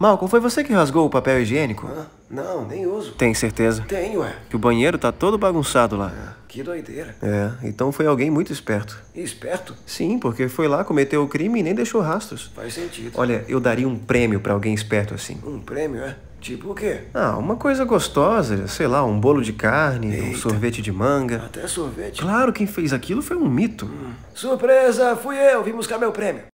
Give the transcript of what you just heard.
Malcolm, foi você que rasgou o papel higiênico? Ah, não, nem uso. Tem certeza? Tenho, é. Que o banheiro tá todo bagunçado lá. Ah, que doideira. É, então foi alguém muito esperto. Esperto? Sim, porque foi lá, cometeu o crime e nem deixou rastros. Faz sentido. Olha, eu daria um prêmio para alguém esperto assim. Um prêmio, é? Tipo o quê? Ah, uma coisa gostosa, sei lá, um bolo de carne, Eita. um sorvete de manga. Até sorvete? Claro, quem fez aquilo foi um mito. Hum. Surpresa, fui eu, vim buscar meu prêmio.